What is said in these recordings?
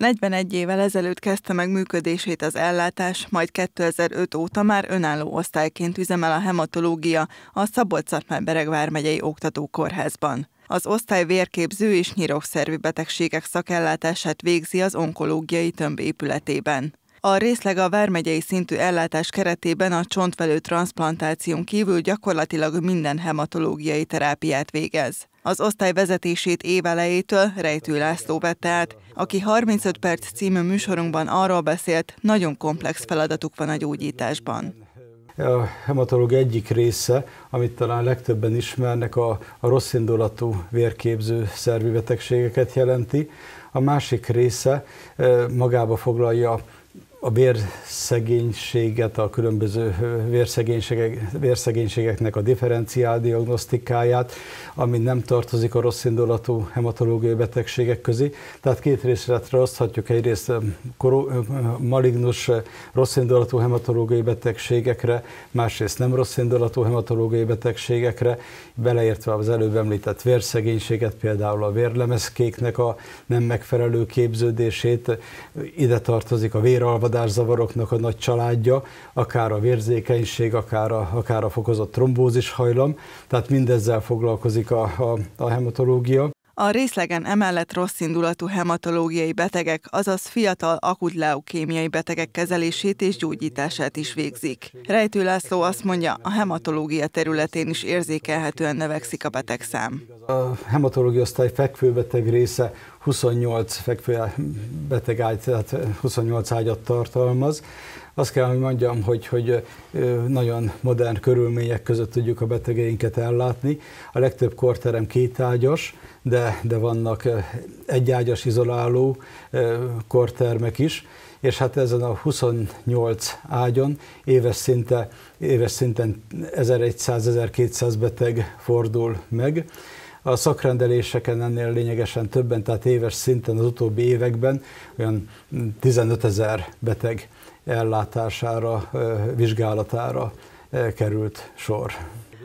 41 évvel ezelőtt kezdte meg működését az ellátás, majd 2005 óta már önálló osztályként üzemel a hematológia a Szabolcs-Szatmár-Bereg vármegyei oktatókórházban. Az osztály vérképző és nyirokszervi betegségek szakellátását végzi az onkológiai tömb épületében. A részleg a vármegyei szintű ellátás keretében a csontvelő transplantáción kívül gyakorlatilag minden hematológiai terápiát végez. Az osztály vezetését évelejétől Rejtő László vette át, aki 35 perc című műsorunkban arról beszélt, nagyon komplex feladatuk van a gyógyításban a hematológ egyik része, amit talán legtöbben ismernek, a, a rossz indulatú vérképző szervi betegségeket jelenti. A másik része eh, magába foglalja a vérszegénységet, a különböző vérszegénységek, vérszegénységeknek a differenciál diagnosztikáját, ami nem tartozik a rossz indulatú hematológiai betegségek közé. Tehát két részre oszthatjuk egyrészt malignus eh, rossz indulatú hematológiai betegségekre, másrészt nem rossz indulatú hematológiai betegségekre, beleértve az előbb említett vérszegénységet, például a vérlemezkéknek a nem megfelelő képződését, ide tartozik a véralvadás, zavaroknak a nagy családja, akár a vérzékenység, akár a, akár a fokozott trombózis hajlam, tehát mindezzel foglalkozik a, a, a hematológia. A részlegen emellett rossz indulatú hematológiai betegek, azaz fiatal akut leukémiai betegek kezelését és gyógyítását is végzik. Rejtő László azt mondja, a hematológia területén is érzékelhetően növekszik a betegszám. A hematológia osztály fekvőbeteg része 28 fekvőbeteg ágy, tehát 28 ágyat tartalmaz. Azt kell, hogy mondjam, hogy, hogy nagyon modern körülmények között tudjuk a betegeinket ellátni. A legtöbb korterem kétágyas, de, de vannak egyágyas izoláló kortermek is, és hát ezen a 28 ágyon éves, szinte, éves szinten 1100-1200 beteg fordul meg. A szakrendeléseken ennél lényegesen többen, tehát éves szinten az utóbbi években olyan 15 ezer beteg ellátására, vizsgálatára került sor.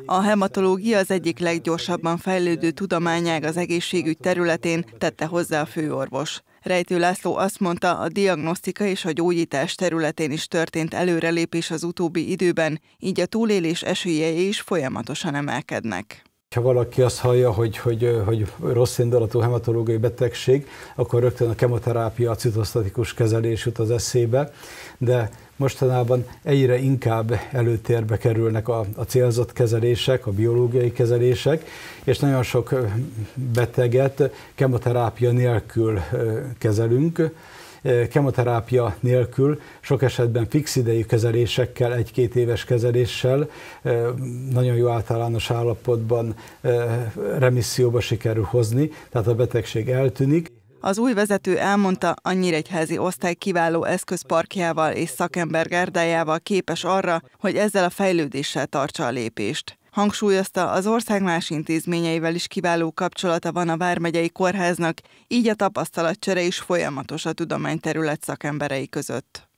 A hematológia az egyik leggyorsabban fejlődő tudományág az egészségügy területén, tette hozzá a főorvos. Rejtő László azt mondta, a diagnosztika és a gyógyítás területén is történt előrelépés az utóbbi időben, így a túlélés esélyei is folyamatosan emelkednek ha valaki azt hallja, hogy, hogy, hogy rossz indulatú hematológiai betegség, akkor rögtön a kemoterápia, a citosztatikus kezelés jut az eszébe, de mostanában egyre inkább előtérbe kerülnek a, a célzott kezelések, a biológiai kezelések, és nagyon sok beteget kemoterápia nélkül kezelünk, kemoterápia nélkül, sok esetben fix idejű kezelésekkel, egy-két éves kezeléssel, nagyon jó általános állapotban remisszióba sikerül hozni, tehát a betegség eltűnik. Az új vezető elmondta, a egyházi osztály kiváló eszközparkjával és gárdájával képes arra, hogy ezzel a fejlődéssel tartsa a lépést. Hangsúlyozta, az ország más intézményeivel is kiváló kapcsolata van a Vármegyei Kórháznak, így a tapasztalatcsere is folyamatos a tudományterület szakemberei között.